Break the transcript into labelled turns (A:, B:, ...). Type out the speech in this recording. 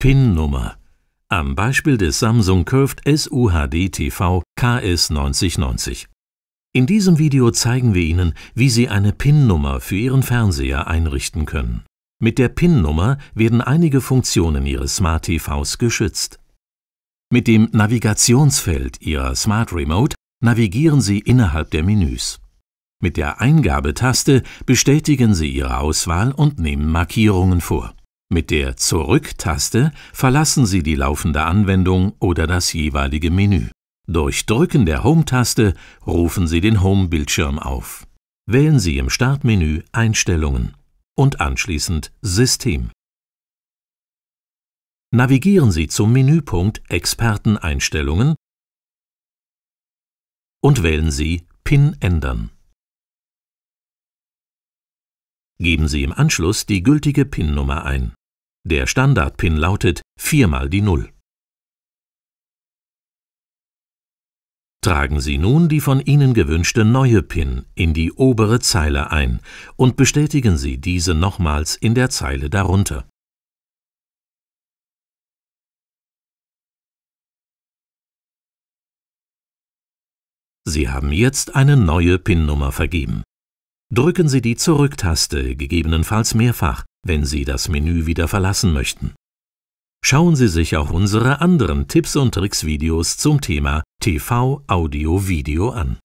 A: PIN-Nummer. Am Beispiel des Samsung Curved SUHD TV KS9090. In diesem Video zeigen wir Ihnen, wie Sie eine PIN-Nummer für Ihren Fernseher einrichten können. Mit der PIN-Nummer werden einige Funktionen Ihres Smart TVs geschützt. Mit dem Navigationsfeld Ihrer Smart Remote navigieren Sie innerhalb der Menüs. Mit der Eingabetaste bestätigen Sie Ihre Auswahl und nehmen Markierungen vor. Mit der Zurück-Taste verlassen Sie die laufende Anwendung oder das jeweilige Menü. Durch Drücken der Home-Taste rufen Sie den Home-Bildschirm auf. Wählen Sie im Startmenü Einstellungen und anschließend System.
B: Navigieren Sie zum Menüpunkt Experteneinstellungen und wählen Sie PIN ändern. Geben Sie im Anschluss die gültige PIN-Nummer ein. Der Standard-PIN lautet 4 mal die 0.
A: Tragen Sie nun die von Ihnen gewünschte neue PIN in die obere Zeile ein
B: und bestätigen Sie diese nochmals in der Zeile darunter. Sie haben jetzt eine neue PIN-Nummer vergeben. Drücken Sie die
A: Zurücktaste, gegebenenfalls mehrfach, wenn Sie das Menü wieder verlassen möchten. Schauen Sie sich auch unsere anderen Tipps und Tricks Videos zum Thema TV
B: Audio Video an.